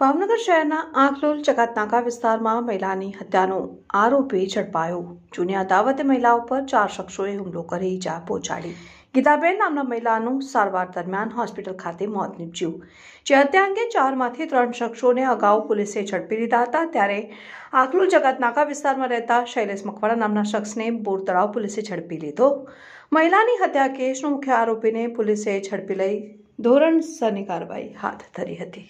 ભાવનગર શહેરના આંખલોલ ચકાતનાકા વિસ્તારમાં મહિલાની હત્યાનો આરોપી ઝડપાયો જૂની અદાવતે મહિલા ઉપર ચાર શખ્સોએ હુમલો કરી ઇજા પહોંચાડી ગીતાબેન નામના મહિલાનું સારવાર દરમિયાન હોસ્પિટલ ખાતે મોત નીપજ્યું જે હત્યા અંગે ચારમાંથી ત્રણ શખ્સોને અગાઉ પોલીસે ઝડપી લીધા હતા ત્યારે આકલોલ જગતનાકા વિસ્તારમાં રહેતા શૈલેષ મકવાણા નામના શખ્સને બોર તળાવ પોલીસે ઝડપી લીધો મહિલાની હત્યા કેસનો મુખ્ય આરોપીને પોલીસે ઝડપી લઈ ધોરણસરની કાર્યવાહી હાથ ધરી હતી